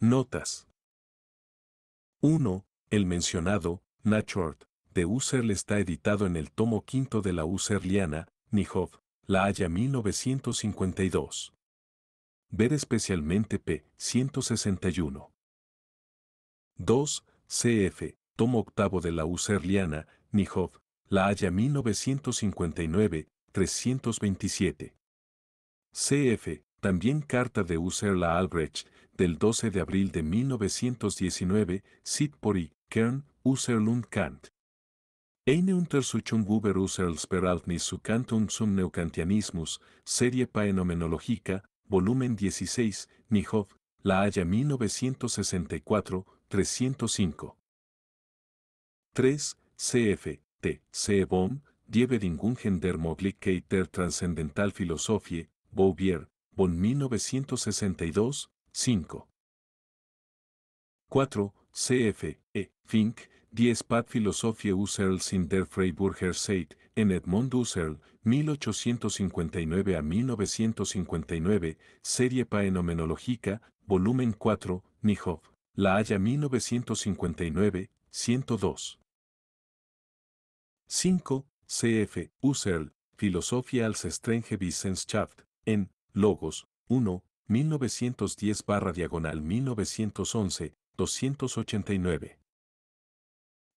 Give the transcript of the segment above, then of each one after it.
Notas. 1. El mencionado, Nachort, de Husserl está editado en el tomo quinto de la Userliana, Nijov, La Haya 1952. Ver especialmente p. 161. 2. CF, tomo octavo de la Husserliana, Nijov, La Haya 1959, 327. CF, también carta de User la Albrecht, del 12 de abril de 1919, Sit Kern, Userlund Kant. Eine Untersuchung über Husserls Speraltnis zu Kant zum Neokantianismus, Serie Paenomenologica, volumen 16, Nijhoff, La Haya 1964, 305. 3. CF, T. C. Bohm, Die der der Transcendental Philosophie, Bouvier, 1962, 5. 4. CF, E. Fink, Die Spatphilosophie Husserls sind der Freiburger Zeit, en Edmond Husserl, 1859 a 1959, Serie Paenomenologica, volumen 4, Nijhoff, La Haya 1959, 102. 5. CF, Husserl, Filosofia als Strenge Wissenschaft, en Logos, 1, 1910 barra diagonal 1911, 289.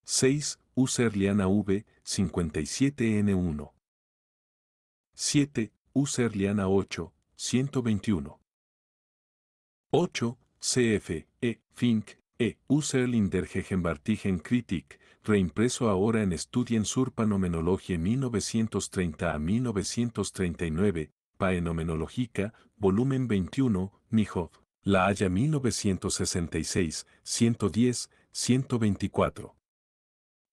6. Userliana V, 57N1. 7. Userliana 8, 121. 8. CF, E, Fink, E, Userlinder Gegenbartigen Kritik, reimpreso ahora en Studien sur Panomenologie 1930 a 1939, fenomenológica, volumen 21, Mijov, La Haya 1966, 110, 124.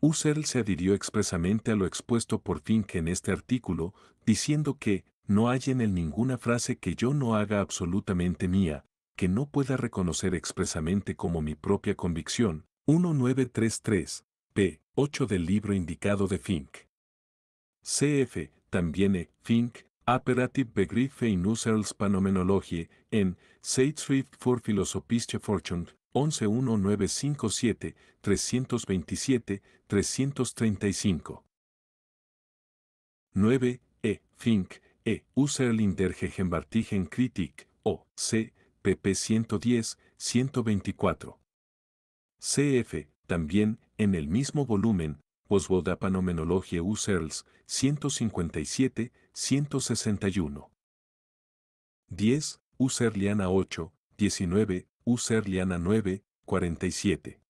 Husserl se adhirió expresamente a lo expuesto por Fink en este artículo, diciendo que, no hay en él ninguna frase que yo no haga absolutamente mía, que no pueda reconocer expresamente como mi propia convicción. 1933, p. 8 del libro indicado de Fink. CF, también E. Fink, operative begriffe in Panomenologie, en Zeitschrift für Philosophische Forschung, 111957, 327, 335. 9. E. Fink, E. Userlinder in Kritik, O. C. pp. 110, 124. CF, también, en el mismo volumen, Oswoda Panomenologie Userls, 157, 161. 10, User Liana 8, 19, User Liana 9, 47.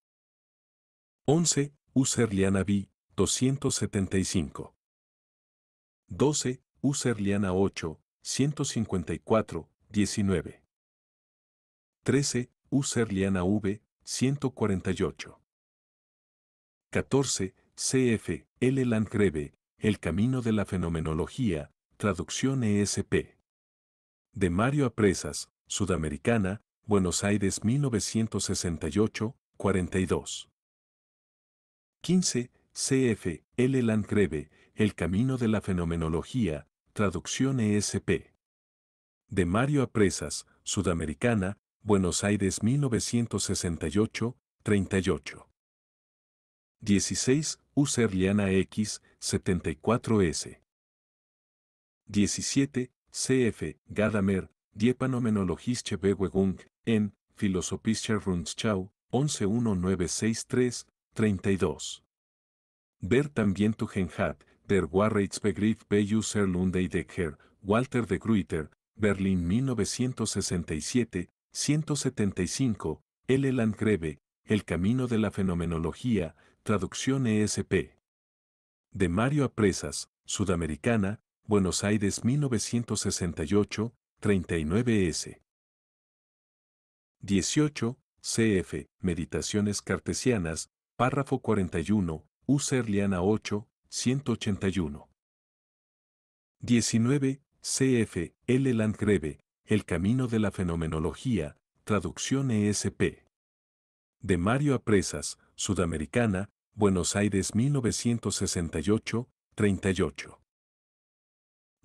11, User Liana B, 275. 12, User Liana 8, 154, 19. 13, User Liana V, 148. 14, CF, L. El camino de la fenomenología, traducción ESP. De Mario Apresas, Sudamericana, Buenos Aires 1968, 42. 15. CF. L. El camino de la fenomenología, traducción ESP. De Mario Apresas, Sudamericana, Buenos Aires 1968, 38. 16. Liana X, 74S. 17, cf. Gadamer, Die Bewegung, en Philosophische Rundschau, 111963, 32. Ver también Tugendhat, Der Warreitsbegriff bei Userlunde Decker, Walter de Gruyter, Berlín 1967, 175, L. Landgreve, El camino de la fenomenología, traducción ESP. De Mario Apresas, Sudamericana, Buenos Aires 1968, 39S. 18, CF, Meditaciones Cartesianas, párrafo 41, Userliana 8, 181. 19, CF, L. Landgreve, El Camino de la Fenomenología, traducción ESP. De Mario Apresas, Sudamericana, Buenos Aires 1968, 38.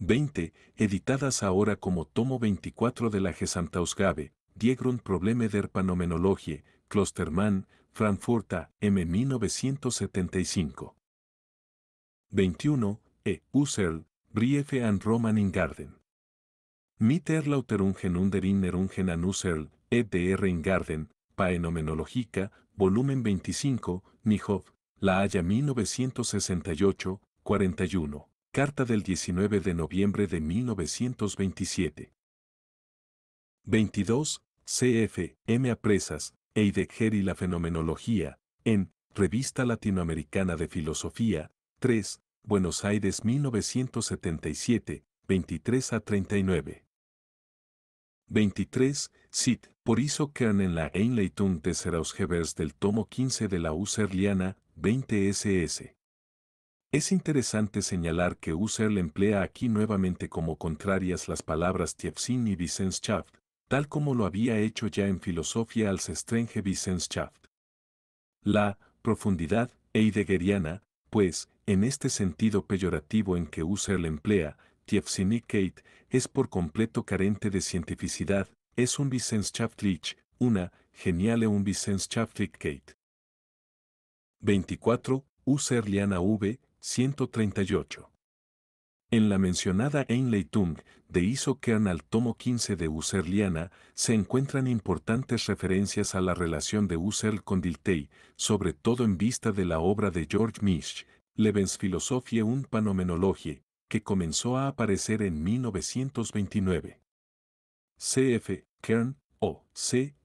20, editadas ahora como tomo 24 de la Gesamtausgabe, Diegrund Probleme der Panomenologie, Klostermann, Frankfurter, M. 1975. 21, E. Husserl, Briefe an Roman Garden. Mit Erlauterungen under Erinnerungen an Husserl, EDR Ingarden, Paenomenologica, volumen 25, Nijov, La Haya 1968, 41. Carta del 19 de noviembre de 1927. 22. CF. M. Apresas, Eidegger y la Fenomenología, en Revista Latinoamericana de Filosofía, 3, Buenos Aires 1977, 23 a 39. 23. Cit. Por hizo Kern en la Einleitung des Herausgebers del tomo 15 de la Userliana, 20 SS. Es interesante señalar que Husserl emplea aquí nuevamente como contrarias las palabras Tiefsinn y Wissenschaft, tal como lo había hecho ya en filosofía al Strenge Wissenschaft. La profundidad heideggeriana, pues, en este sentido peyorativo en que Husserl emplea, Tiefsinn Kate, es por completo carente de cientificidad, es un Wissenschaftlich, una geniale un Wissenschaftlich Kate. 24. Liana V. 138. En la mencionada Einleitung de Iso Kern al tomo 15 de Husserliana se encuentran importantes referencias a la relación de Husserl con Diltei, sobre todo en vista de la obra de George Misch, Lebensphilosophie und Panomenologie, que comenzó a aparecer en 1929. CF, Kern, o C,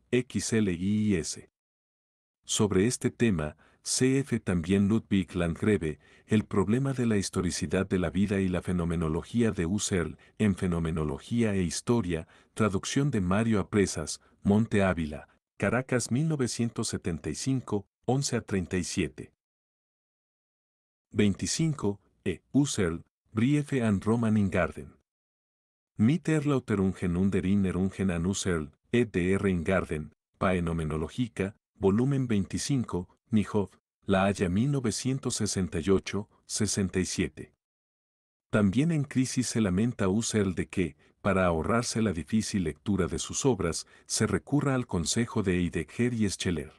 Sobre este tema, CF también Ludwig Landgreve, el problema de la historicidad de la vida y la fenomenología de Husserl en Fenomenología e Historia, traducción de Mario Apresas, Monte Ávila, Caracas 1975, 11 a 37. 25. E. Husserl, Briefe an in Garden. Mit und der Erinnerungen an Husserl, e in Garden, Paenomenologica, volumen 25, Nijov, la haya 1968-67. También en Crisis se lamenta Husserl de que, para ahorrarse la difícil lectura de sus obras, se recurra al consejo de Heidegger y Scheler.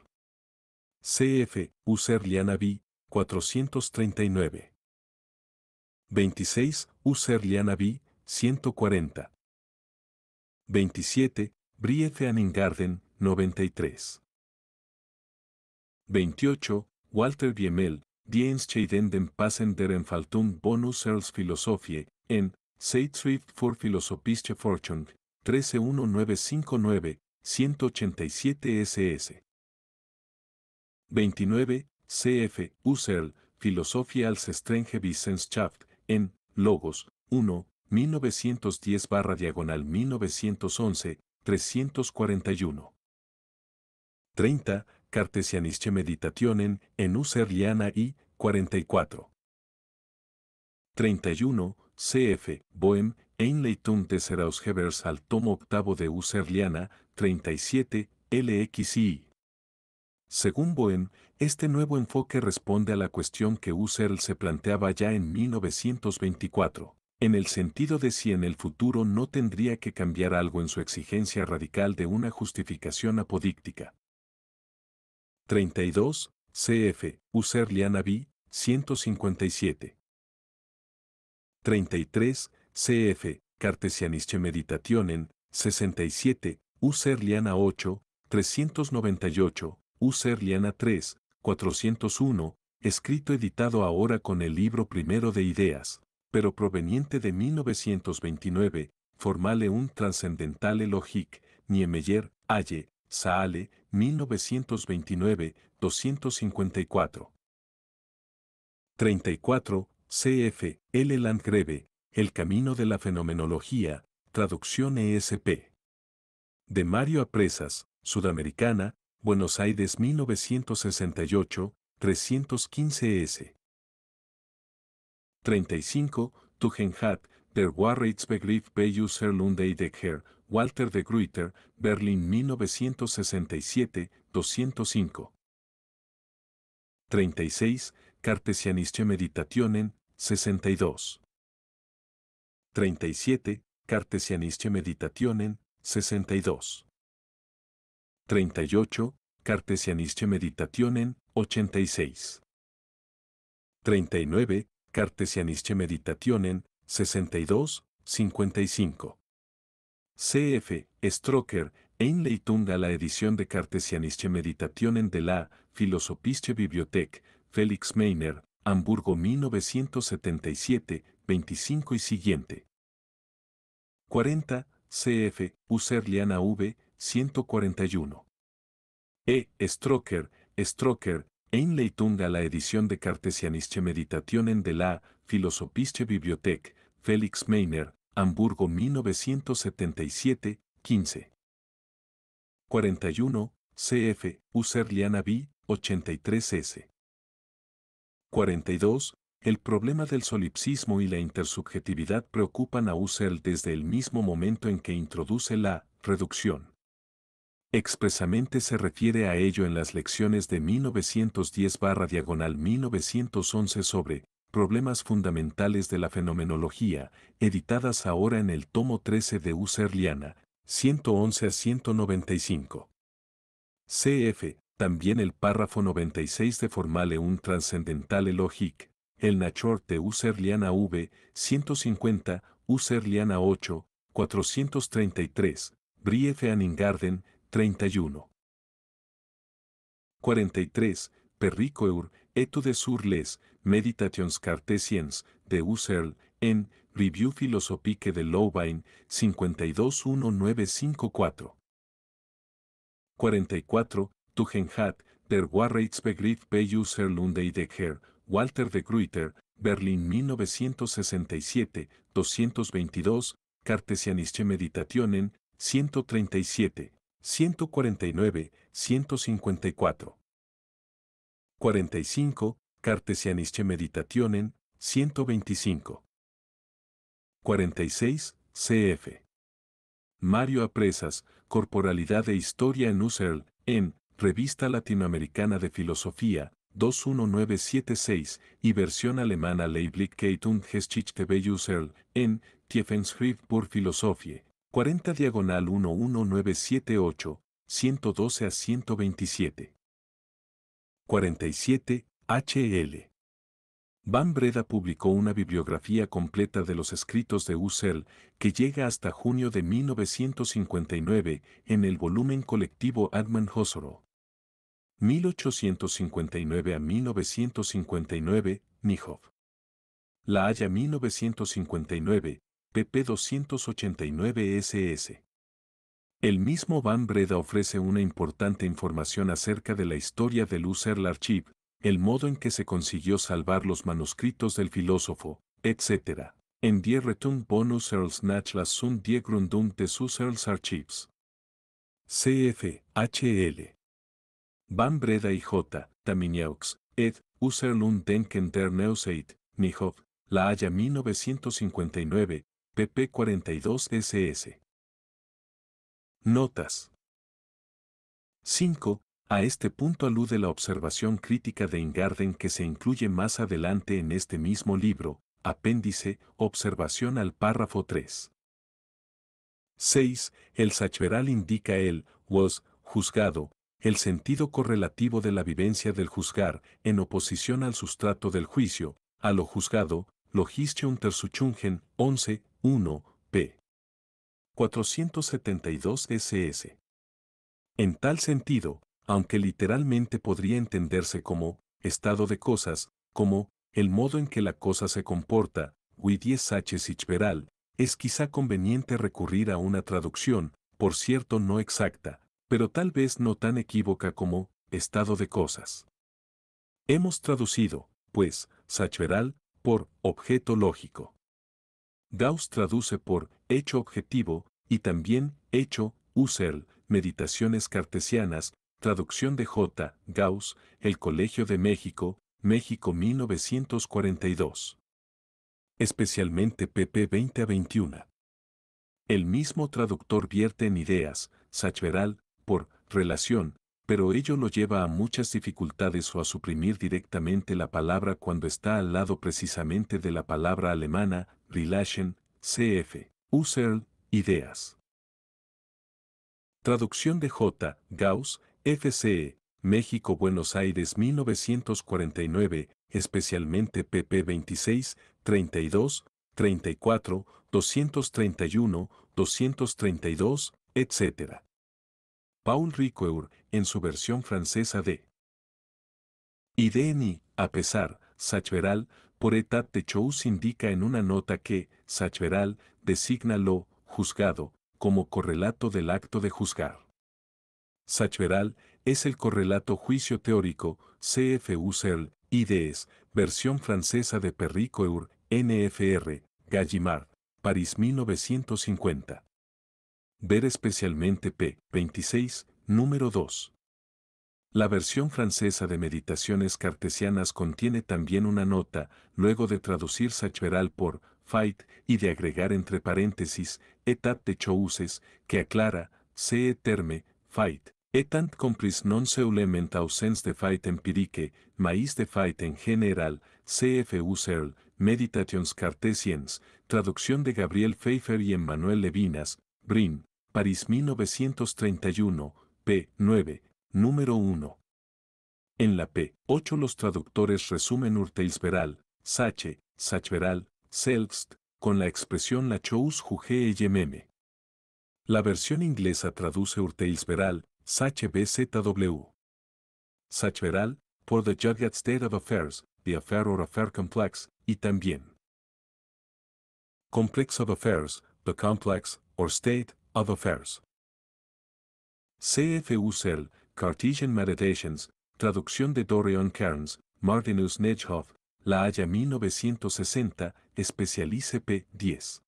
CF, Husserliana B, 439. 26, Husserliana B, 140. 27, Briefe Ingarden, 93. 28, Walter Biemel, Die den Passen der Entfaltung Bonus Erls Philosophie, en Zeitschrift für Philosophische Forschung, 131959, 187 SS. 29, CF Husserl, Philosophie als Strenge Wissenschaft, en Logos, 1, 1910 barra diagonal 1911, 341. 30, Cartesianische Meditationen en Userliana I, 44. 31. CF, Bohem, Einleitung des Herausgebers al tomo octavo de Userliana, 37, LXI. Según Bohem, este nuevo enfoque responde a la cuestión que Userl se planteaba ya en 1924, en el sentido de si en el futuro no tendría que cambiar algo en su exigencia radical de una justificación apodíctica, 32, CF, Userliana B, 157. 33, CF, Cartesianische Meditationen, 67, Userliana 8, 398, Userliana 3, 401, escrito editado ahora con el libro primero de ideas, pero proveniente de 1929, formale un transcendental logic, Niemeyer, Aye, Saale, 1929, 254. 34. CF. L. Landgreve, El camino de la fenomenología, traducción ESP. De Mario Apresas, Sudamericana, Buenos Aires 1968, 315S. 35. Tugendhat, Der Warrichtsbegriff bei de Kerr, Walter de Gruyter, Berlín 1967, 205. 36. Cartesianische Meditationen, 62. 37. Cartesianische Meditationen, 62. 38. Cartesianische Meditationen, 86. 39. Cartesianische Meditationen, 62, 55. C.F. Stroker, Einleitung a la edición de Cartesianische Meditationen de la Philosophische Bibliothek, Felix Meiner, Hamburgo 1977, 25 y siguiente. 40, CF, Userliana V, 141. E. Stroker, Stroker, Einleitung la edición de Cartesianische Meditationen de la Philosophische Bibliothek, Felix Meiner, Hamburgo 1977, 15. 41, CF, Userliana B, 83S. 42. El problema del solipsismo y la intersubjetividad preocupan a Husserl desde el mismo momento en que introduce la reducción. Expresamente se refiere a ello en las lecciones de 1910 diagonal 1911 sobre Problemas fundamentales de la fenomenología, editadas ahora en el tomo 13 de Husserliana, 111 a 195. CF, también el párrafo 96 de Formale un Transcendentale Logic, el Nachorte de Husserliana V, 150, Husserliana 8, 433, Briefe Ingarden, 31. 43. Perricoeur, etudes sur les Meditations Cartesians, de Userl en Review Philosophique de Louvain, 521954. 44. Tugendhat, Der Warreitsbegriff bei Husserl und Heidegger, Walter de Gruyter, Berlín 1967, 222, Cartesianische Meditationen, 137, 149, 154. 45. Cartesianische Meditationen, 125. 46, CF. Mario Apresas, Corporalidad e Historia en USERL, en Revista Latinoamericana de Filosofía, 21976, y versión alemana Leiblichkeit und Geschichte bei USERL, en Tiefenschrift für Philosophie, 40 diagonal 11978, 112 a 127. 47, H.L. Van Breda publicó una bibliografía completa de los escritos de Husserl que llega hasta junio de 1959 en el volumen colectivo Adman Hosoro. 1859 a 1959, Nijhoff. La Haya 1959, pp 289 SS. El mismo Van Breda ofrece una importante información acerca de la historia del Husserl Archive, el modo en que se consiguió salvar los manuscritos del filósofo, etc. En die Retum Bonus Earls Nachlas und die Grundum des Usserl's Archives. CF, HL. Van Breda y J. Taminiaux, ed. Userlund Denken der Neuseit, Nijov, La Haya 1959, pp 42 SS. Notas. 5. A este punto alude la observación crítica de Ingarden que se incluye más adelante en este mismo libro, apéndice, observación al párrafo 3. 6. El Sachveral indica el was juzgado, el sentido correlativo de la vivencia del juzgar, en oposición al sustrato del juicio, a lo juzgado, Logistium Tersuchungen, 11, 1, p. 472 SS. En tal sentido, aunque literalmente podría entenderse como estado de cosas, como el modo en que la cosa se comporta, es quizá conveniente recurrir a una traducción, por cierto no exacta, pero tal vez no tan equívoca como estado de cosas. Hemos traducido, pues, Sachveral, por objeto lógico. Gauss traduce por hecho objetivo y también hecho, user, meditaciones cartesianas, Traducción de J. Gauss, El Colegio de México, México 1942. Especialmente pp 20 a 21. El mismo traductor vierte en ideas, Sachveral, por relación, pero ello lo lleva a muchas dificultades o a suprimir directamente la palabra cuando está al lado precisamente de la palabra alemana, Relation, CF, Userl, ideas. Traducción de J. Gauss, FCE, México Buenos Aires 1949, especialmente pp 26, 32, 34, 231, 232, etc. Paul Ricoeur, en su versión francesa de IDNI, a pesar, Sachveral, por etat de Chous indica en una nota que Sachveral designa lo juzgado como correlato del acto de juzgar. Sachveral, es el correlato juicio teórico CFU-Cerl, IDES, versión francesa de Perricoeur, NFR, Gallimard, París 1950. Ver especialmente p. 26, número 2. La versión francesa de Meditaciones Cartesianas contiene también una nota, luego de traducir Sachveral por Fight y de agregar entre paréntesis Etat de Chouses, que aclara, C.E. terme, Fight, Etant compris non seulement ausens de fight empirique, maïs de fight en general, CF serl, Meditations Cartesiens, traducción de Gabriel Pfeiffer y Emmanuel Levinas, Brin, París 1931, p. 9, número 1. En la p. 8 los traductores resumen Veral, Sache, Sachveral, Selbst, con la expresión la chose juge Meme. La versión inglesa traduce veral S.H.B.Z.W. Sachveral, por The Jugged State of Affairs, The Affair or Affair Complex, y también. Complex of Affairs, The Complex, or State, of Affairs. Cell, Cartesian Meditations, traducción de Dorian Kearns, Martinus Nechhoff, La Haya 1960, especialice p. 10.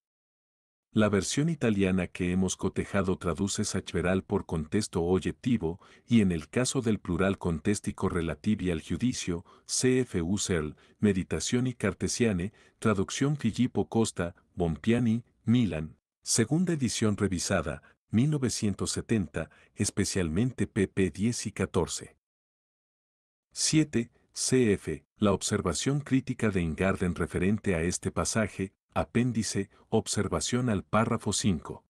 La versión italiana que hemos cotejado traduce Sachveral por contexto objetivo y en el caso del plural contéstico relativo al judicio, cf. Ussel, Meditación y Cartesiane, traducción Filippo Costa, Bompiani, Milan. Segunda edición revisada, 1970, especialmente pp 10 y 14. 7. CF. La observación crítica de Ingarden referente a este pasaje, Apéndice, observación al párrafo 5.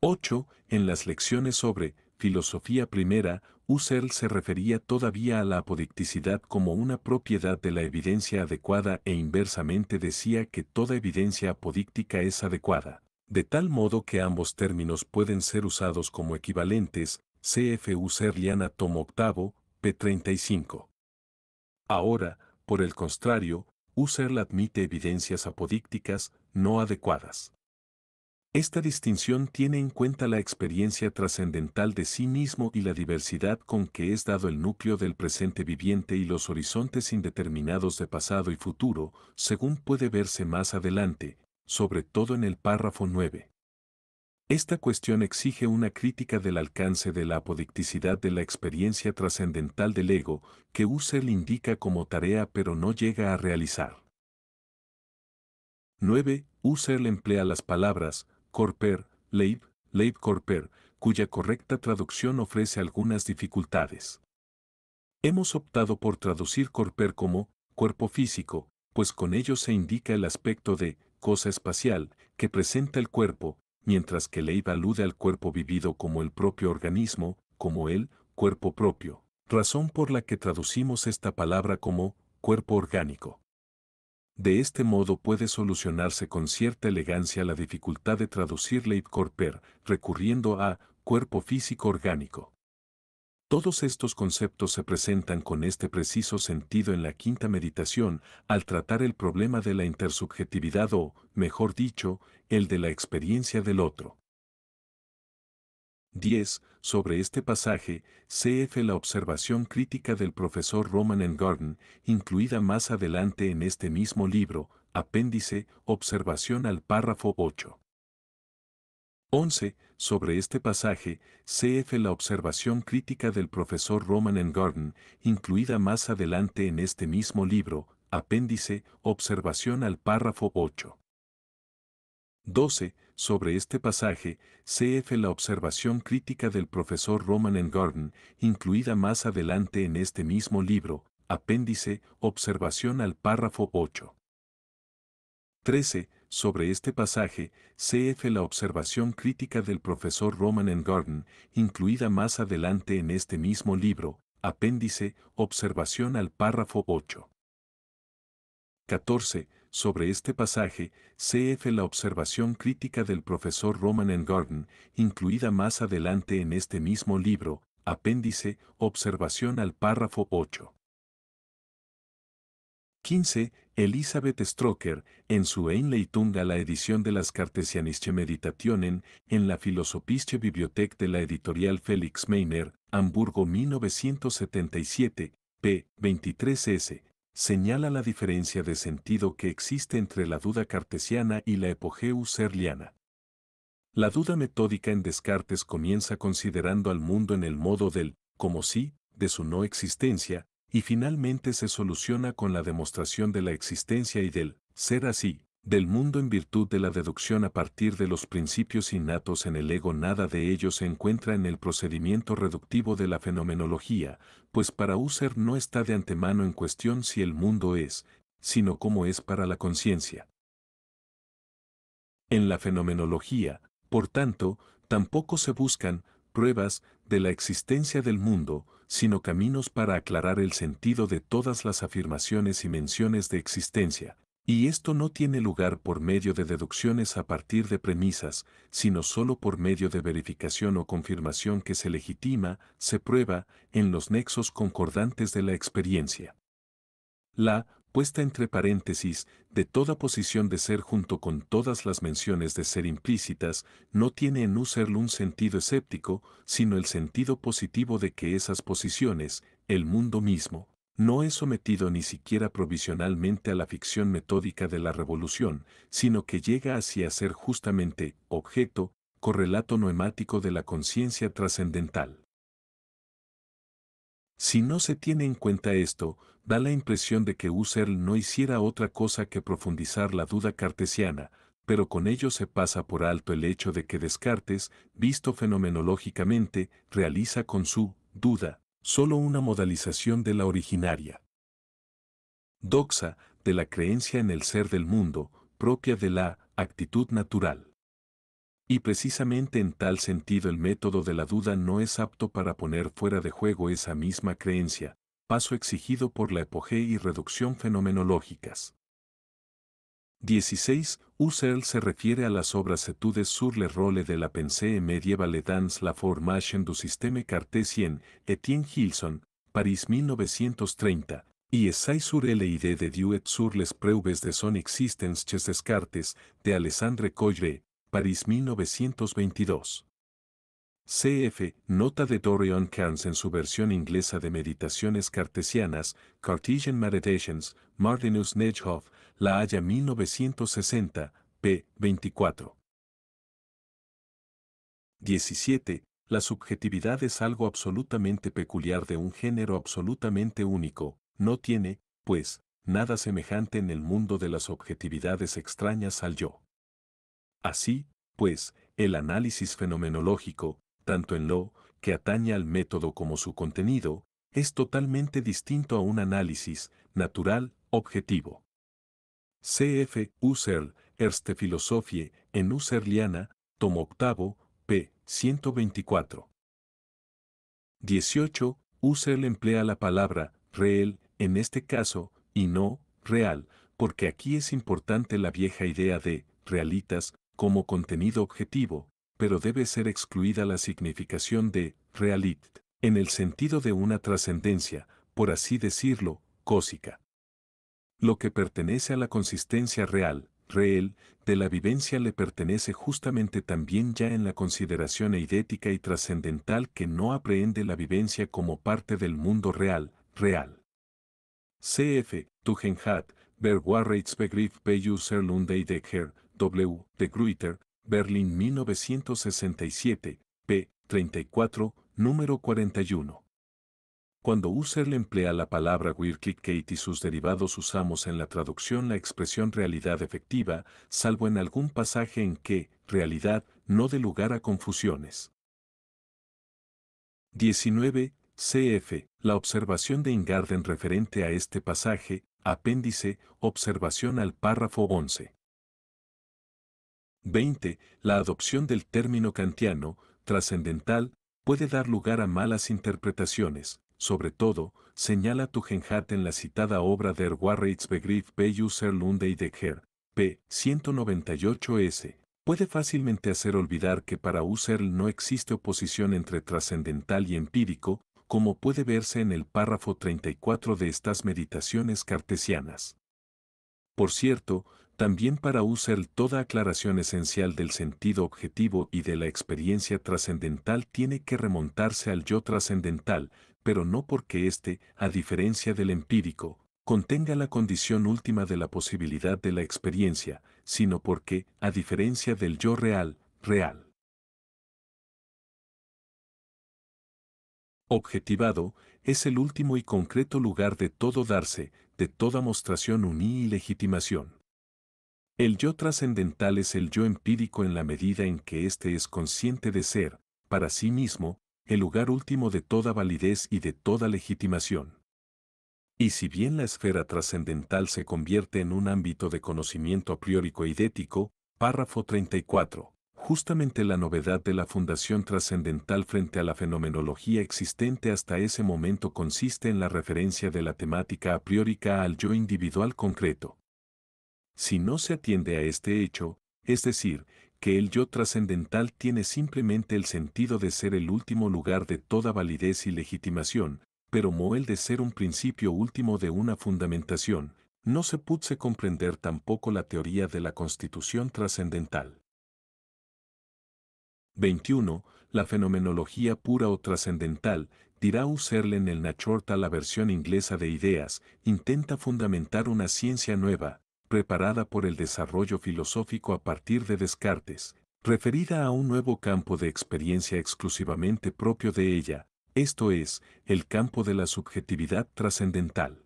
8. En las lecciones sobre filosofía primera, Husserl se refería todavía a la apodicticidad como una propiedad de la evidencia adecuada e inversamente decía que toda evidencia apodíctica es adecuada, de tal modo que ambos términos pueden ser usados como equivalentes, CF Husserliana tomo octavo, p35. Ahora, por el contrario, Husserl admite evidencias apodícticas no adecuadas. Esta distinción tiene en cuenta la experiencia trascendental de sí mismo y la diversidad con que es dado el núcleo del presente viviente y los horizontes indeterminados de pasado y futuro, según puede verse más adelante, sobre todo en el párrafo 9. Esta cuestión exige una crítica del alcance de la apodicticidad de la experiencia trascendental del ego que Husserl indica como tarea pero no llega a realizar. 9. Husserl emplea las palabras corper, leib, leib corper, cuya correcta traducción ofrece algunas dificultades. Hemos optado por traducir corper como cuerpo físico, pues con ello se indica el aspecto de cosa espacial que presenta el cuerpo, mientras que Leib alude al cuerpo vivido como el propio organismo, como el cuerpo propio, razón por la que traducimos esta palabra como cuerpo orgánico. De este modo puede solucionarse con cierta elegancia la dificultad de traducir Leib corper, recurriendo a cuerpo físico orgánico. Todos estos conceptos se presentan con este preciso sentido en la quinta meditación al tratar el problema de la intersubjetividad o, mejor dicho, el de la experiencia del otro. 10. Sobre este pasaje, CF la observación crítica del profesor Roman Gordon, incluida más adelante en este mismo libro, apéndice Observación al párrafo 8. 11. Sobre este pasaje, cf. la observación crítica del profesor Roman Gordon, incluida más adelante en este mismo libro, apéndice, observación al párrafo 8. 12. Sobre este pasaje, cf. la observación crítica del profesor Roman Gordon, incluida más adelante en este mismo libro, apéndice, observación al párrafo 8. 13. Sobre este pasaje, cf. la observación crítica del profesor Roman and Gordon, incluida más adelante en este mismo libro, apéndice, observación al párrafo 8. 14. Sobre este pasaje, cf. la observación crítica del profesor Roman and Gordon, incluida más adelante en este mismo libro, apéndice, observación al párrafo 8. 15. Elisabeth Stroker, en su Einleitung a la edición de las Cartesianische Meditationen, en la Philosophische Bibliothek de la editorial Felix Meiner, Hamburgo 1977, p. 23s, señala la diferencia de sentido que existe entre la duda cartesiana y la epogeus serliana. La duda metódica en Descartes comienza considerando al mundo en el modo del, como si, de su no existencia, y finalmente se soluciona con la demostración de la existencia y del ser así, del mundo en virtud de la deducción a partir de los principios innatos en el ego nada de ello se encuentra en el procedimiento reductivo de la fenomenología, pues para User no está de antemano en cuestión si el mundo es, sino cómo es para la conciencia. En la fenomenología, por tanto, tampoco se buscan pruebas de la existencia del mundo, sino caminos para aclarar el sentido de todas las afirmaciones y menciones de existencia, y esto no tiene lugar por medio de deducciones a partir de premisas, sino solo por medio de verificación o confirmación que se legitima, se prueba, en los nexos concordantes de la experiencia. La puesta entre paréntesis de toda posición de ser junto con todas las menciones de ser implícitas no tiene en serlo un sentido escéptico, sino el sentido positivo de que esas posiciones, el mundo mismo, no es sometido ni siquiera provisionalmente a la ficción metódica de la revolución, sino que llega así a ser justamente objeto, correlato noemático de la conciencia trascendental. Si no se tiene en cuenta esto, da la impresión de que Husserl no hiciera otra cosa que profundizar la duda cartesiana, pero con ello se pasa por alto el hecho de que Descartes, visto fenomenológicamente, realiza con su duda solo una modalización de la originaria. Doxa, de la creencia en el ser del mundo, propia de la actitud natural. Y precisamente en tal sentido el método de la duda no es apto para poner fuera de juego esa misma creencia, paso exigido por la epoge y reducción fenomenológicas. 16. Husserl se refiere a las obras etudes sur le rôle de la pensée médiévale dans la formation du système cartésien, Etienne Gilson, París 1930, y Essai sur l'idée de Dieu et sur les preuves de son existence chez Descartes, de Alessandre Coyre, París 1922. CF, nota de Dorian Kans en su versión inglesa de Meditaciones Cartesianas, Cartesian Meditations, Martinus Nechhoff, La Haya 1960, p. 24. 17. La subjetividad es algo absolutamente peculiar de un género absolutamente único, no tiene, pues, nada semejante en el mundo de las objetividades extrañas al yo. Así, pues, el análisis fenomenológico, tanto en lo que atañe al método como su contenido, es totalmente distinto a un análisis natural objetivo. C.F. Husserl, Erste Philosophie, en Husserliana, tomo octavo, p. 124. 18. Husserl emplea la palabra «real» en este caso, y no «real», porque aquí es importante la vieja idea de «realitas», como contenido objetivo, pero debe ser excluida la significación de realit, en el sentido de una trascendencia, por así decirlo, cósica. Lo que pertenece a la consistencia real, real, de la vivencia le pertenece justamente también ya en la consideración eidética y trascendental que no aprehende la vivencia como parte del mundo real, real. CF, Tugendhat, bei W. de Gruyter, Berlín 1967, p. 34, número 41. Cuando le emplea la palabra Wirklichkeit y sus derivados usamos en la traducción la expresión realidad efectiva, salvo en algún pasaje en que realidad no dé lugar a confusiones. 19. CF. La observación de Ingarden referente a este pasaje, apéndice, observación al párrafo 11. 20. La adopción del término kantiano, trascendental, puede dar lugar a malas interpretaciones, sobre todo, señala Tugendhat en la citada obra der Warreitsbegriff bei Lunde y de p. 198s, puede fácilmente hacer olvidar que para Husserl no existe oposición entre trascendental y empírico, como puede verse en el párrafo 34 de estas meditaciones cartesianas. Por cierto, también para usar toda aclaración esencial del sentido objetivo y de la experiencia trascendental tiene que remontarse al yo trascendental, pero no porque éste, a diferencia del empírico, contenga la condición última de la posibilidad de la experiencia, sino porque, a diferencia del yo real, real. Objetivado, es el último y concreto lugar de todo darse, de toda mostración uní y legitimación. El yo trascendental es el yo empírico en la medida en que éste es consciente de ser, para sí mismo, el lugar último de toda validez y de toda legitimación. Y si bien la esfera trascendental se convierte en un ámbito de conocimiento a priorico idético, párrafo 34, justamente la novedad de la fundación trascendental frente a la fenomenología existente hasta ese momento consiste en la referencia de la temática a al yo individual concreto. Si no se atiende a este hecho, es decir, que el yo trascendental tiene simplemente el sentido de ser el último lugar de toda validez y legitimación, pero no el de ser un principio último de una fundamentación, no se puede comprender tampoco la teoría de la constitución trascendental. 21. La fenomenología pura o trascendental, dirá userle en el Nachorta la versión inglesa de ideas, intenta fundamentar una ciencia nueva, preparada por el desarrollo filosófico a partir de Descartes, referida a un nuevo campo de experiencia exclusivamente propio de ella, esto es, el campo de la subjetividad trascendental.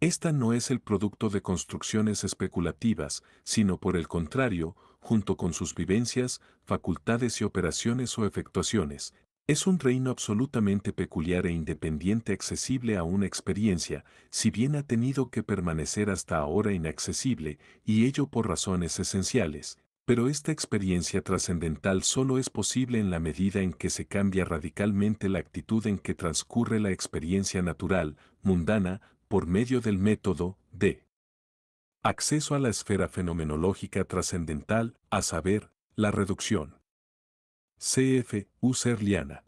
Esta no es el producto de construcciones especulativas, sino por el contrario, junto con sus vivencias, facultades y operaciones o efectuaciones, es un reino absolutamente peculiar e independiente accesible a una experiencia, si bien ha tenido que permanecer hasta ahora inaccesible, y ello por razones esenciales, pero esta experiencia trascendental solo es posible en la medida en que se cambia radicalmente la actitud en que transcurre la experiencia natural, mundana, por medio del método de acceso a la esfera fenomenológica trascendental, a saber, la reducción. CF, User Liana.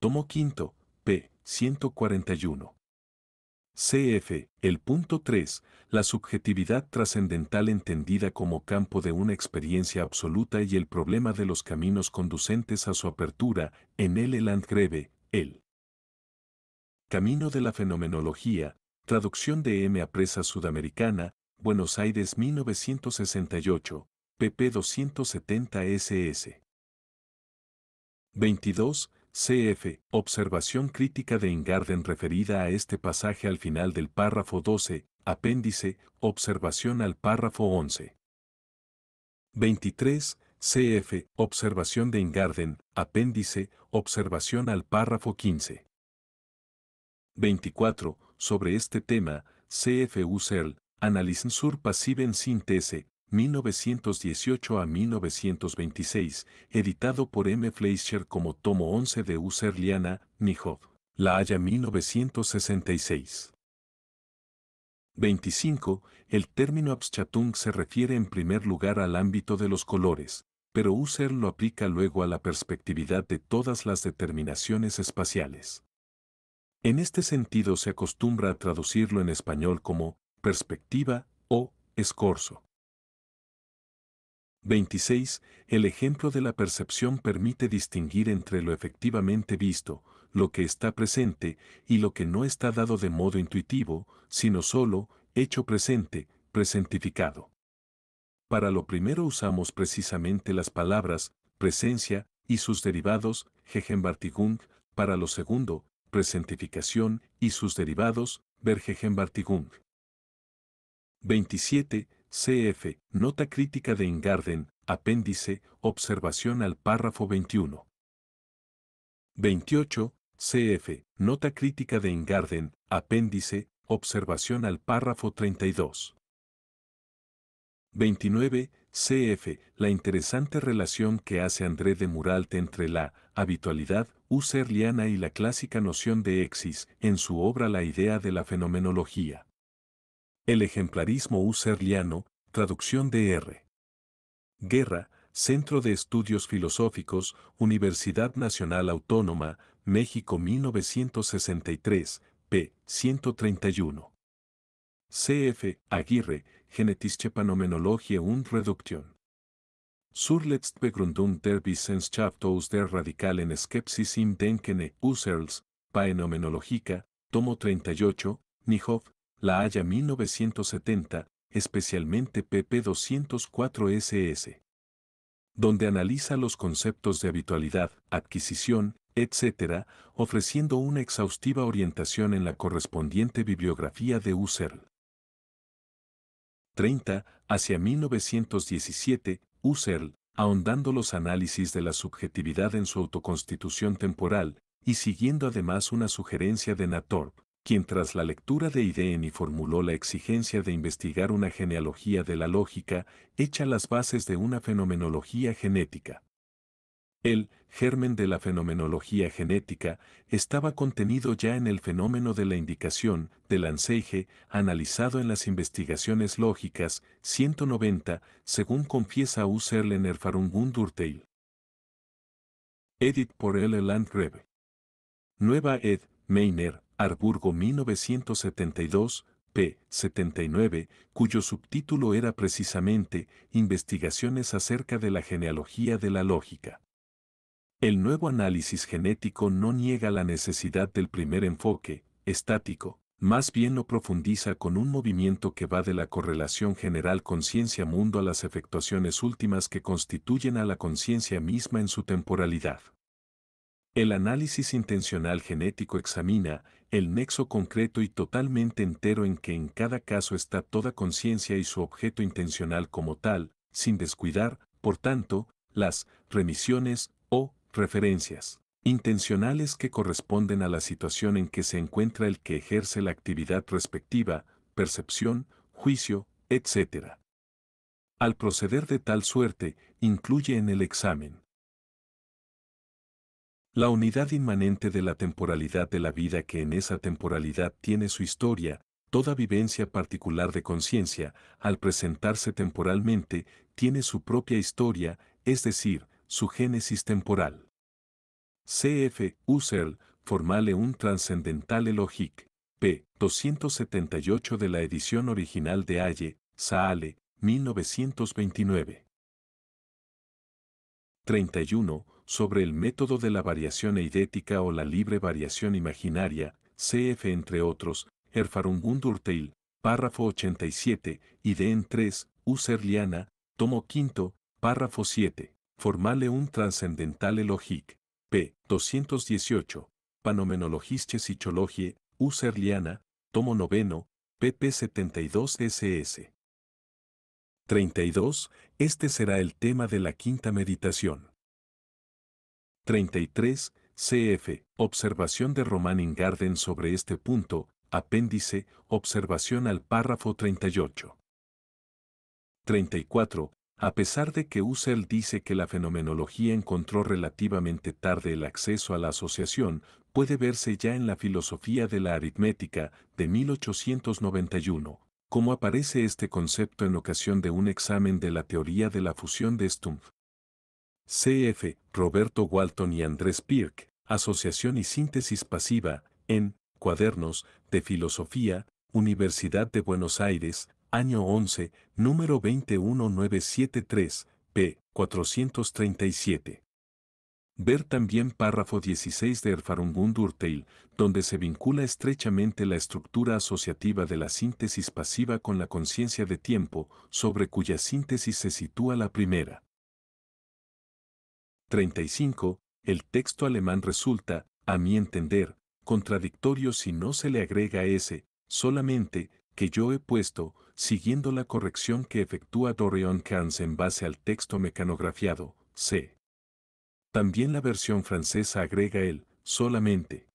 Tomo quinto, p. 141. CF, el punto 3, la subjetividad trascendental entendida como campo de una experiencia absoluta y el problema de los caminos conducentes a su apertura, en L. Landgreve, el Camino de la Fenomenología, traducción de M. Apresa Sudamericana, Buenos Aires 1968, pp 270 ss. 22. CF. Observación crítica de Ingarden referida a este pasaje al final del párrafo 12, apéndice, observación al párrafo 11. 23. CF. Observación de Ingarden, apéndice, observación al párrafo 15. 24. Sobre este tema, CF Usel, Analysen sur passiven synthese, 1918 a 1926, editado por M. Fleischer como tomo 11 de User Liana, La Haya 1966. 25. El término abschatung se refiere en primer lugar al ámbito de los colores, pero User lo aplica luego a la perspectividad de todas las determinaciones espaciales. En este sentido se acostumbra a traducirlo en español como perspectiva o escorzo. 26. El ejemplo de la percepción permite distinguir entre lo efectivamente visto, lo que está presente, y lo que no está dado de modo intuitivo, sino solo, hecho presente, presentificado. Para lo primero usamos precisamente las palabras presencia y sus derivados, Gegenwartigung, para lo segundo, presentificación y sus derivados, Vergegenwartigung. 27. CF, Nota Crítica de Ingarden, Apéndice, Observación al párrafo 21. 28. CF, Nota Crítica de Ingarden, Apéndice, Observación al párrafo 32. 29. CF, la interesante relación que hace André de Muralte entre la habitualidad userliana y la clásica noción de exis en su obra La idea de la fenomenología. El ejemplarismo Userliano, traducción de R. Guerra, Centro de Estudios Filosóficos, Universidad Nacional Autónoma, México 1963, p. 131. CF Aguirre, Genetische Panomenologie und Reduktion. Zur Begründung der Wissenschaft aus der radikalen Skepsis im Denkene, Userls, paenomenologica, tomo 38, Nijhoff. La Haya 1970, especialmente PP 204 SS, donde analiza los conceptos de habitualidad, adquisición, etc., ofreciendo una exhaustiva orientación en la correspondiente bibliografía de Husserl. 30. Hacia 1917, Husserl, ahondando los análisis de la subjetividad en su autoconstitución temporal, y siguiendo además una sugerencia de Natorp, quien tras la lectura de y formuló la exigencia de investigar una genealogía de la lógica, hecha las bases de una fenomenología genética. El germen de la fenomenología genética estaba contenido ya en el fenómeno de la indicación del Lanseige, analizado en las investigaciones lógicas 190, según confiesa Userlener und Durteil. Edit por L. Landgrebe. Nueva ed. Meiner, Arburgo 1972, p. 79, cuyo subtítulo era precisamente Investigaciones acerca de la genealogía de la lógica. El nuevo análisis genético no niega la necesidad del primer enfoque, estático, más bien lo profundiza con un movimiento que va de la correlación general conciencia-mundo a las efectuaciones últimas que constituyen a la conciencia misma en su temporalidad. El análisis intencional genético examina el nexo concreto y totalmente entero en que en cada caso está toda conciencia y su objeto intencional como tal, sin descuidar, por tanto, las remisiones o referencias intencionales que corresponden a la situación en que se encuentra el que ejerce la actividad respectiva, percepción, juicio, etc. Al proceder de tal suerte, incluye en el examen la unidad inmanente de la temporalidad de la vida que en esa temporalidad tiene su historia, toda vivencia particular de conciencia, al presentarse temporalmente, tiene su propia historia, es decir, su génesis temporal. CF Husserl, formale un transcendentale logic, p. 278 de la edición original de Halle, Saale, 1929. 31 sobre el método de la variación eidética o la libre variación imaginaria, CF entre otros, er und Urteil, párrafo 87, y en 3, userliana, tomo 5, párrafo 7, Formale un transcendentale logic, p. 218, Panomenologische Psychologie, userliana, tomo 9, pp 72 ss. 32. Este será el tema de la quinta meditación. 33, CF, observación de Román Ingarden sobre este punto, apéndice, observación al párrafo 38. 34. A pesar de que Husserl dice que la fenomenología encontró relativamente tarde el acceso a la asociación, puede verse ya en la filosofía de la aritmética de 1891, como aparece este concepto en ocasión de un examen de la teoría de la fusión de Stumpf, CF, Roberto Walton y Andrés Pirk, Asociación y Síntesis Pasiva, en Cuadernos de Filosofía, Universidad de Buenos Aires, año 11, número 21973, p. 437. Ver también párrafo 16 de Erfarungund Urteil, donde se vincula estrechamente la estructura asociativa de la síntesis pasiva con la conciencia de tiempo, sobre cuya síntesis se sitúa la primera. 35, el texto alemán resulta, a mi entender, contradictorio si no se le agrega ese, solamente, que yo he puesto, siguiendo la corrección que efectúa Dorian Kanz en base al texto mecanografiado, C. También la versión francesa agrega el, solamente.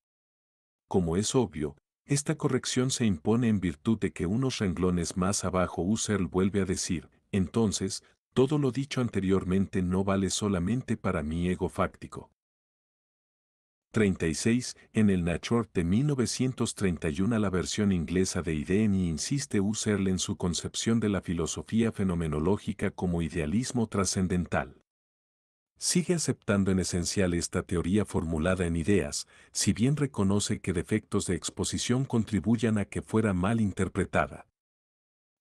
Como es obvio, esta corrección se impone en virtud de que unos renglones más abajo Husserl vuelve a decir, entonces, todo lo dicho anteriormente no vale solamente para mi ego fáctico. 36. En el Nachort de 1931 la versión inglesa de y insiste Husserl en su concepción de la filosofía fenomenológica como idealismo trascendental. Sigue aceptando en esencial esta teoría formulada en ideas, si bien reconoce que defectos de exposición contribuyan a que fuera mal interpretada.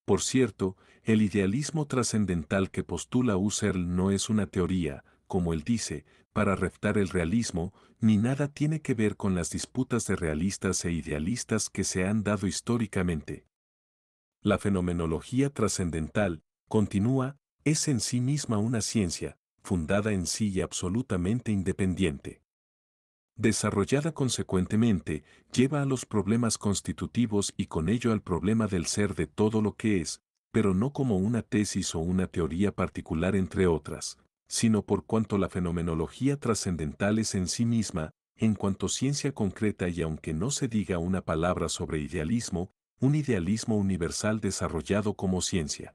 Por cierto, el idealismo trascendental que postula Husserl no es una teoría, como él dice, para reftar el realismo, ni nada tiene que ver con las disputas de realistas e idealistas que se han dado históricamente. La fenomenología trascendental, continúa, es en sí misma una ciencia, fundada en sí y absolutamente independiente desarrollada consecuentemente, lleva a los problemas constitutivos y con ello al problema del ser de todo lo que es, pero no como una tesis o una teoría particular entre otras, sino por cuanto la fenomenología trascendental es en sí misma, en cuanto ciencia concreta y aunque no se diga una palabra sobre idealismo, un idealismo universal desarrollado como ciencia.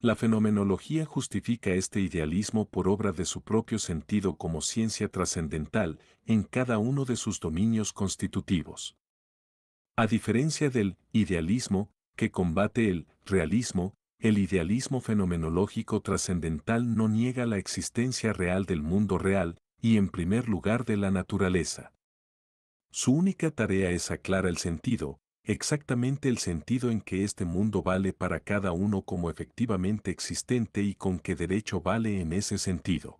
La fenomenología justifica este idealismo por obra de su propio sentido como ciencia trascendental en cada uno de sus dominios constitutivos. A diferencia del idealismo, que combate el realismo, el idealismo fenomenológico trascendental no niega la existencia real del mundo real y en primer lugar de la naturaleza. Su única tarea es aclarar el sentido, exactamente el sentido en que este mundo vale para cada uno como efectivamente existente y con qué derecho vale en ese sentido.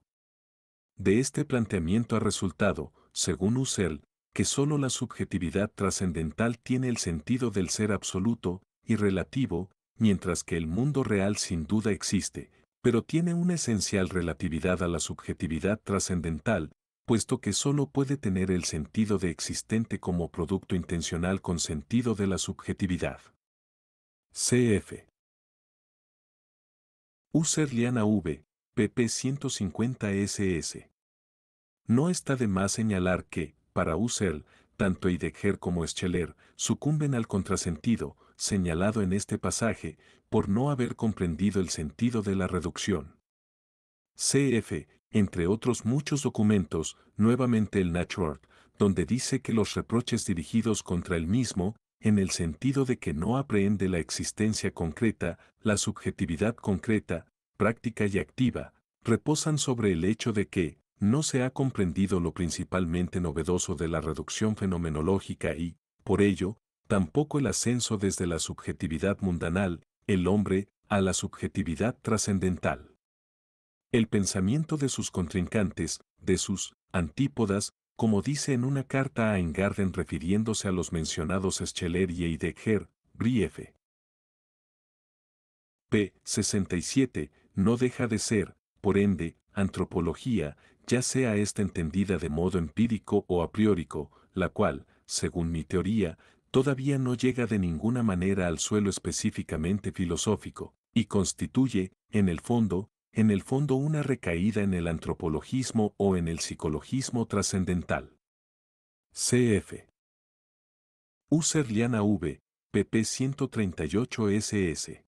De este planteamiento ha resultado, según Husserl, que sólo la subjetividad trascendental tiene el sentido del ser absoluto y relativo, mientras que el mundo real sin duda existe, pero tiene una esencial relatividad a la subjetividad trascendental, puesto que solo puede tener el sentido de existente como producto intencional con sentido de la subjetividad. CF. User Liana V, pp 150ss. No está de más señalar que, para Husserl, tanto Heidegger como Scheler sucumben al contrasentido, señalado en este pasaje, por no haber comprendido el sentido de la reducción. CF entre otros muchos documentos, nuevamente el Natural, donde dice que los reproches dirigidos contra él mismo, en el sentido de que no aprehende la existencia concreta, la subjetividad concreta, práctica y activa, reposan sobre el hecho de que no se ha comprendido lo principalmente novedoso de la reducción fenomenológica y, por ello, tampoco el ascenso desde la subjetividad mundanal, el hombre, a la subjetividad trascendental el pensamiento de sus contrincantes, de sus antípodas, como dice en una carta a Engarden refiriéndose a los mencionados Scheler y Heidegger, Briefe. P. 67. No deja de ser, por ende, antropología, ya sea esta entendida de modo empírico o a la cual, según mi teoría, todavía no llega de ninguna manera al suelo específicamente filosófico, y constituye, en el fondo, en el fondo una recaída en el antropologismo o en el psicologismo trascendental. CF. User Liana V, pp 138 SS.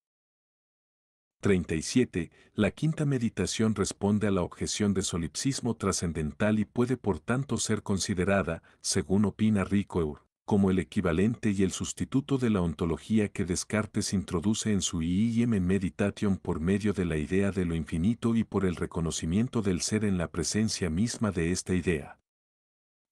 37. La quinta meditación responde a la objeción de solipsismo trascendental y puede por tanto ser considerada, según opina Ricoeur, como el equivalente y el sustituto de la ontología que Descartes introduce en su IIM Meditation por medio de la idea de lo infinito y por el reconocimiento del ser en la presencia misma de esta idea.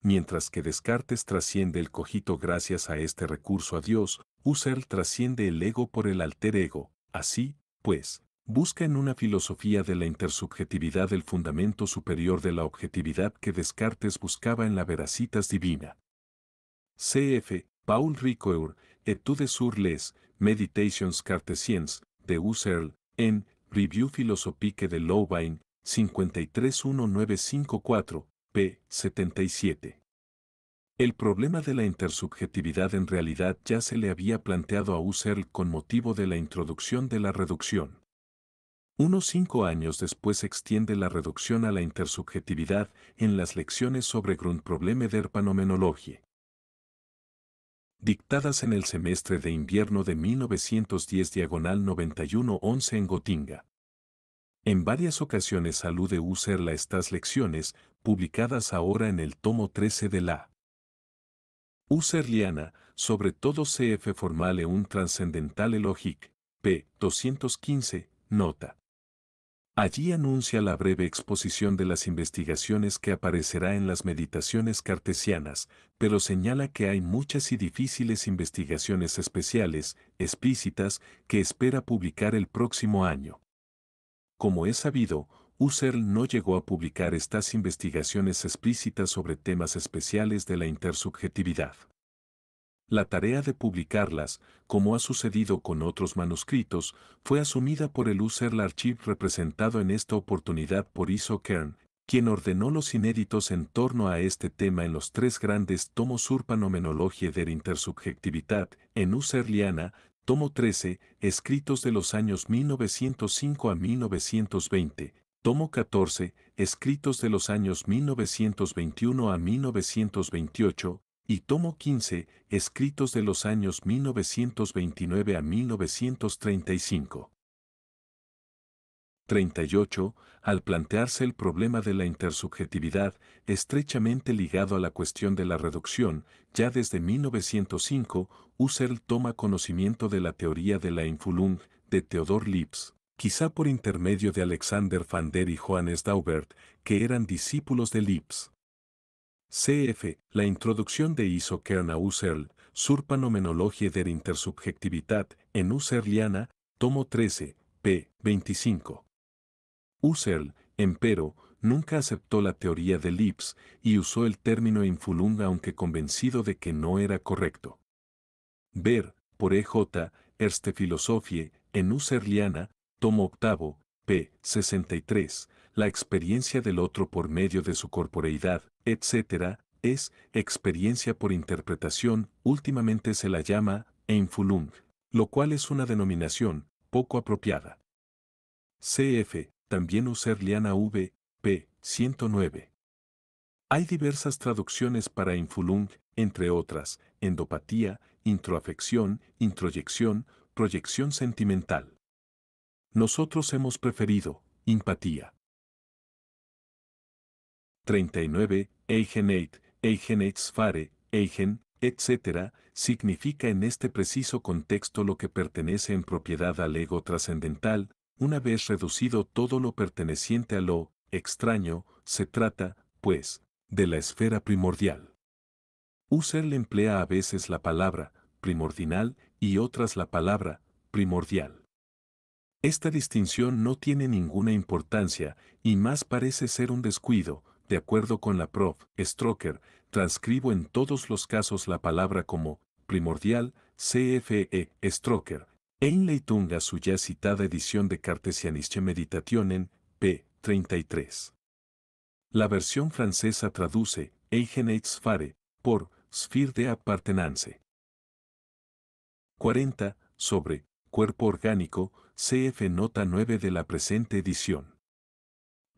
Mientras que Descartes trasciende el cogito gracias a este recurso a Dios, Husserl trasciende el ego por el alter ego. Así, pues, busca en una filosofía de la intersubjetividad el fundamento superior de la objetividad que Descartes buscaba en la veracitas divina. CF, Paul Ricoeur, Etudes sur les Meditations Cartesiennes, de Husserl, en Review Philosophique de Louvain, 531954, p. 77. El problema de la intersubjetividad en realidad ya se le había planteado a Husserl con motivo de la introducción de la reducción. Unos cinco años después extiende la reducción a la intersubjetividad en las lecciones sobre Grundprobleme der Phänomenologie dictadas en el semestre de invierno de 1910 diagonal 91-11 en Gotinga. En varias ocasiones alude Husserl a estas lecciones, publicadas ahora en el tomo 13 de la Husserliana, sobre todo CF Formale un Transcendental e Logic, p. 215, nota. Allí anuncia la breve exposición de las investigaciones que aparecerá en las meditaciones cartesianas, pero señala que hay muchas y difíciles investigaciones especiales, explícitas, que espera publicar el próximo año. Como es sabido, Husserl no llegó a publicar estas investigaciones explícitas sobre temas especiales de la intersubjetividad. La tarea de publicarlas, como ha sucedido con otros manuscritos, fue asumida por el User Archive representado en esta oportunidad por Iso Kern, quien ordenó los inéditos en torno a este tema en los tres grandes tomos Urpanomenologie der intersubjetividad en userliana tomo 13, escritos de los años 1905 a 1920, tomo 14, escritos de los años 1921 a 1928, y tomo 15, escritos de los años 1929 a 1935. 38. Al plantearse el problema de la intersubjetividad, estrechamente ligado a la cuestión de la reducción, ya desde 1905, Husserl toma conocimiento de la teoría de la infulung de Theodor Lips, quizá por intermedio de Alexander van der y Johannes Daubert, que eran discípulos de Lips. CF, la introducción de Kern a Husserl, der Intersubjektivität, en Userliana, tomo 13, p. 25. Userl, empero, nunca aceptó la teoría de Lips y usó el término infulung aunque convencido de que no era correcto. Ver, por EJ, Erste Philosophie, en Userliana, tomo 8, p. 63, la experiencia del otro por medio de su corporeidad, etc., es experiencia por interpretación, últimamente se la llama infulung, lo cual es una denominación poco apropiada. CF, también Liana V, p. 109. Hay diversas traducciones para infulung, entre otras, endopatía, introafección, introyección, proyección sentimental. Nosotros hemos preferido, empatía. 39, eigenheit, Sfare, Eigen, etc., significa en este preciso contexto lo que pertenece en propiedad al ego trascendental, una vez reducido todo lo perteneciente a lo extraño, se trata, pues, de la esfera primordial. Husserl emplea a veces la palabra primordial y otras la palabra primordial. Esta distinción no tiene ninguna importancia y más parece ser un descuido, de acuerdo con la prof. Stroker, transcribo en todos los casos la palabra como primordial, CFE Stroker. Leitung a su ya citada edición de Cartesianische Meditationen, p. 33. La versión francesa traduce Eigenheitsfahre, Fare por Sphere de Appartenance. 40. Sobre Cuerpo Orgánico, CF Nota 9 de la presente edición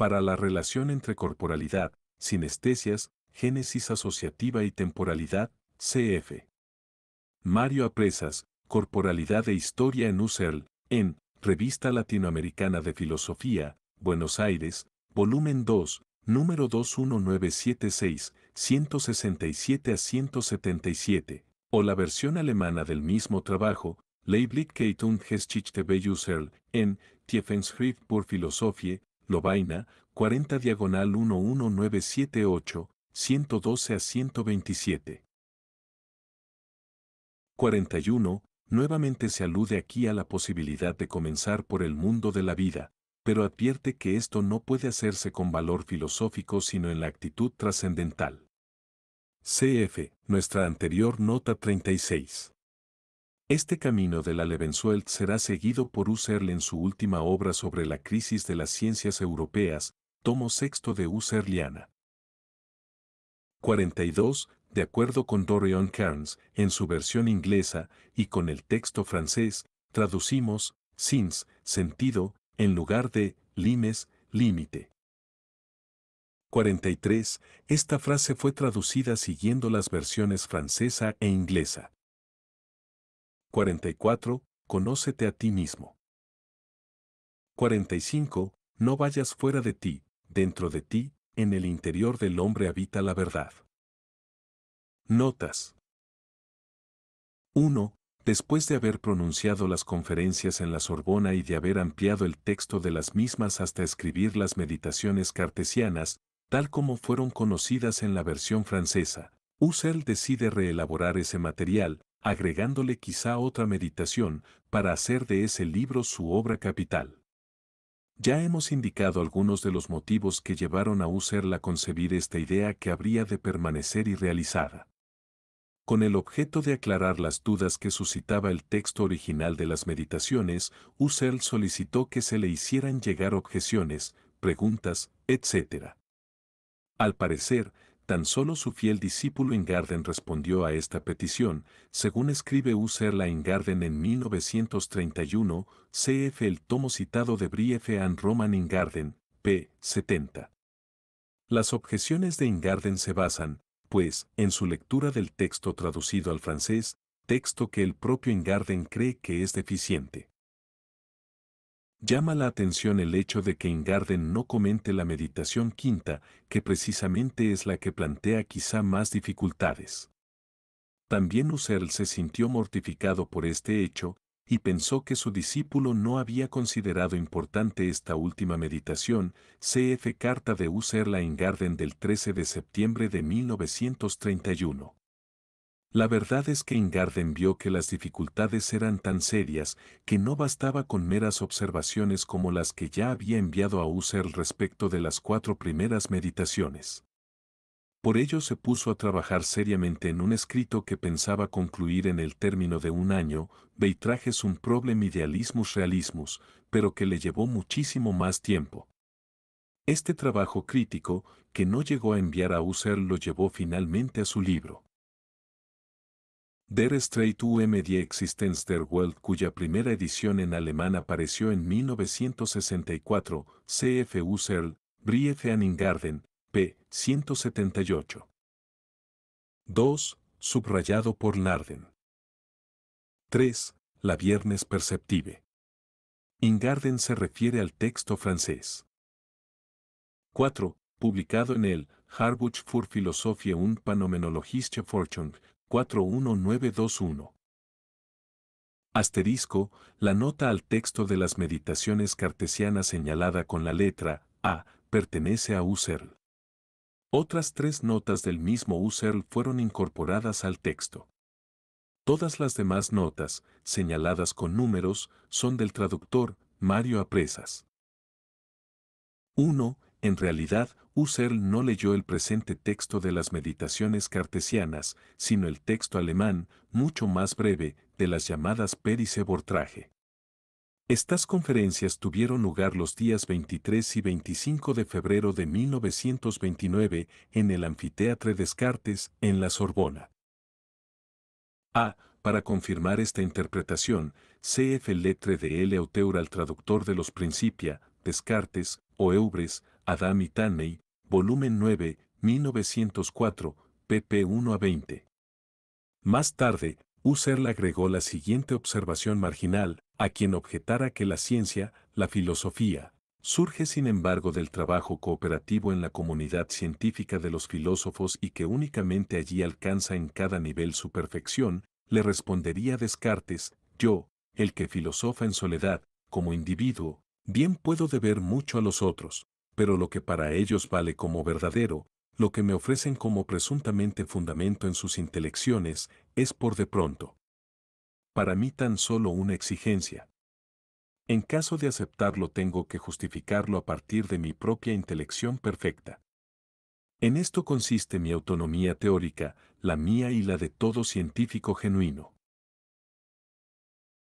para la relación entre corporalidad, sinestesias, génesis asociativa y temporalidad, CF. Mario Apresas, Corporalidad e Historia en USERL, en Revista Latinoamericana de Filosofía, Buenos Aires, volumen 2, número 21976, 167 a 177, o la versión alemana del mismo trabajo, Leiblichkeit und Geschichte bei e en Tiefenschrift por Philosophie, Lobaina, 40 diagonal 11978, 112 a 127. 41. Nuevamente se alude aquí a la posibilidad de comenzar por el mundo de la vida, pero advierte que esto no puede hacerse con valor filosófico sino en la actitud trascendental. CF, nuestra anterior nota 36. Este camino de la Levensuelt será seguido por Husserl en su última obra sobre la crisis de las ciencias europeas, tomo sexto de Husserliana. 42. De acuerdo con Dorian Kearns, en su versión inglesa y con el texto francés, traducimos sins, sentido, en lugar de limes, límite. 43. Esta frase fue traducida siguiendo las versiones francesa e inglesa. 44. Conócete a ti mismo. 45. No vayas fuera de ti, dentro de ti, en el interior del hombre habita la verdad. Notas. 1. Después de haber pronunciado las conferencias en la Sorbona y de haber ampliado el texto de las mismas hasta escribir las meditaciones cartesianas, tal como fueron conocidas en la versión francesa, Husserl decide reelaborar ese material, agregándole quizá otra meditación para hacer de ese libro su obra capital. Ya hemos indicado algunos de los motivos que llevaron a Husserl a concebir esta idea que habría de permanecer irrealizada. Con el objeto de aclarar las dudas que suscitaba el texto original de las meditaciones, Husserl solicitó que se le hicieran llegar objeciones, preguntas, etc. Al parecer, Tan solo su fiel discípulo Ingarden respondió a esta petición, según escribe Husserl a Ingarden en 1931, cf. el tomo citado de Briefe an Roman Ingarden, p. 70. Las objeciones de Ingarden se basan, pues, en su lectura del texto traducido al francés, texto que el propio Ingarden cree que es deficiente. Llama la atención el hecho de que Ingarden no comente la meditación quinta, que precisamente es la que plantea quizá más dificultades. También Husserl se sintió mortificado por este hecho, y pensó que su discípulo no había considerado importante esta última meditación, CF Carta de Husserl a Ingarden del 13 de septiembre de 1931. La verdad es que Ingarden vio que las dificultades eran tan serias que no bastaba con meras observaciones como las que ya había enviado a Husserl respecto de las cuatro primeras meditaciones. Por ello se puso a trabajar seriamente en un escrito que pensaba concluir en el término de un año, Beitrages un problem idealismus realismus, pero que le llevó muchísimo más tiempo. Este trabajo crítico, que no llegó a enviar a Husserl, lo llevó finalmente a su libro. Der Streit um die Existenz der Welt cuya primera edición en alemán apareció en 1964, C.F. Serl, Brief an Ingarden, p. 178. 2. Subrayado por Narden. 3. La Viernes Perceptive. Ingarden se refiere al texto francés. 4. Publicado en el Harbuch für Philosophie und Phänomenologische Forschung, 41921. Asterisco, la nota al texto de las meditaciones cartesianas señalada con la letra A pertenece a Husserl. Otras tres notas del mismo Husserl fueron incorporadas al texto. Todas las demás notas, señaladas con números, son del traductor Mario Apresas. 1. En realidad, Husserl no leyó el presente texto de las meditaciones cartesianas, sino el texto alemán, mucho más breve, de las llamadas Perice Bortraje. Estas conferencias tuvieron lugar los días 23 y 25 de febrero de 1929 en el Anfiteatre Descartes, en la Sorbona. A. Para confirmar esta interpretación, C.F. Letre de L. Auteur al traductor de los Principia, Descartes, Eubres, Adam y Tanney, volumen 9, 1904, pp 1 a 20. Más tarde, le agregó la siguiente observación marginal, a quien objetara que la ciencia, la filosofía, surge sin embargo del trabajo cooperativo en la comunidad científica de los filósofos y que únicamente allí alcanza en cada nivel su perfección, le respondería Descartes, yo, el que filosofa en soledad, como individuo, bien puedo deber mucho a los otros, pero lo que para ellos vale como verdadero, lo que me ofrecen como presuntamente fundamento en sus intelecciones, es por de pronto. Para mí tan solo una exigencia. En caso de aceptarlo tengo que justificarlo a partir de mi propia intelección perfecta. En esto consiste mi autonomía teórica, la mía y la de todo científico genuino.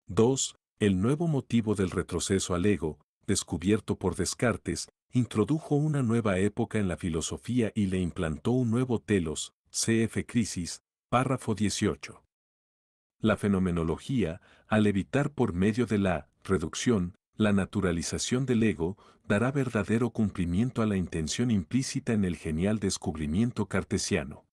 2. El nuevo motivo del retroceso al ego, descubierto por Descartes, introdujo una nueva época en la filosofía y le implantó un nuevo telos, CF Crisis, párrafo 18. La fenomenología, al evitar por medio de la reducción, la naturalización del ego, dará verdadero cumplimiento a la intención implícita en el genial descubrimiento cartesiano.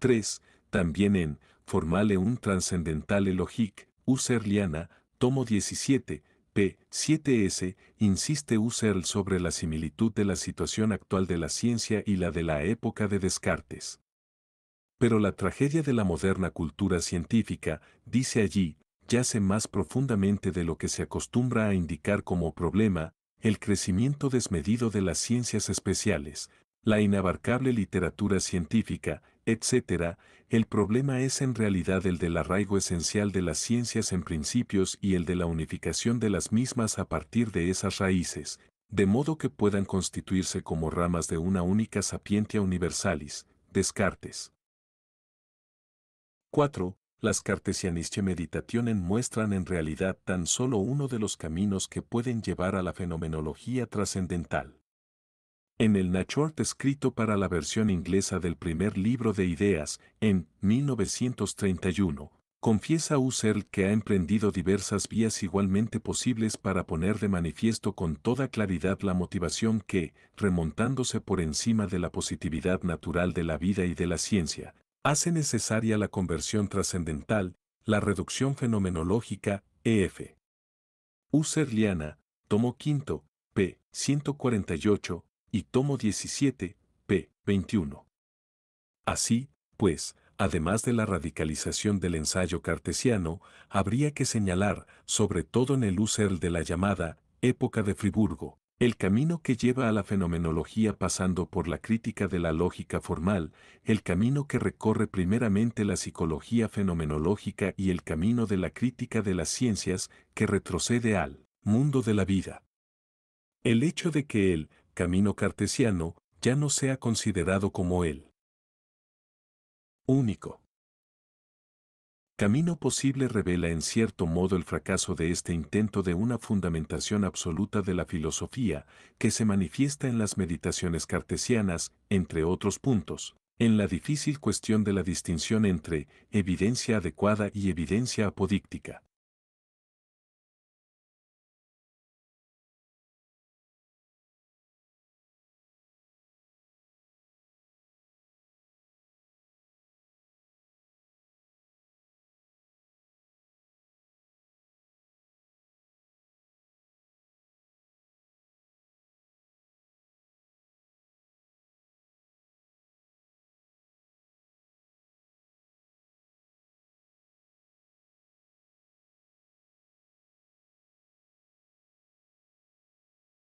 3. También en Formale un Transcendental Logic, Userliana, tomo 17, P7S, insiste Husserl sobre la similitud de la situación actual de la ciencia y la de la época de Descartes. Pero la tragedia de la moderna cultura científica, dice allí, yace más profundamente de lo que se acostumbra a indicar como problema, el crecimiento desmedido de las ciencias especiales, la inabarcable literatura científica, etc., el problema es en realidad el del arraigo esencial de las ciencias en principios y el de la unificación de las mismas a partir de esas raíces, de modo que puedan constituirse como ramas de una única sapientia universalis, Descartes. 4. Las cartesianische meditationen muestran en realidad tan solo uno de los caminos que pueden llevar a la fenomenología trascendental. En el Nachort escrito para la versión inglesa del primer libro de ideas, en 1931, confiesa Husserl que ha emprendido diversas vías igualmente posibles para poner de manifiesto con toda claridad la motivación que, remontándose por encima de la positividad natural de la vida y de la ciencia, hace necesaria la conversión trascendental, la reducción fenomenológica, EF. Husserliana, tomo quinto, p. 148, y tomo 17, p. 21. Así, pues, además de la radicalización del ensayo cartesiano, habría que señalar, sobre todo en el uso de la llamada época de Friburgo, el camino que lleva a la fenomenología pasando por la crítica de la lógica formal, el camino que recorre primeramente la psicología fenomenológica y el camino de la crítica de las ciencias que retrocede al mundo de la vida. El hecho de que el camino cartesiano, ya no sea considerado como el único camino posible revela en cierto modo el fracaso de este intento de una fundamentación absoluta de la filosofía que se manifiesta en las meditaciones cartesianas, entre otros puntos, en la difícil cuestión de la distinción entre evidencia adecuada y evidencia apodíctica.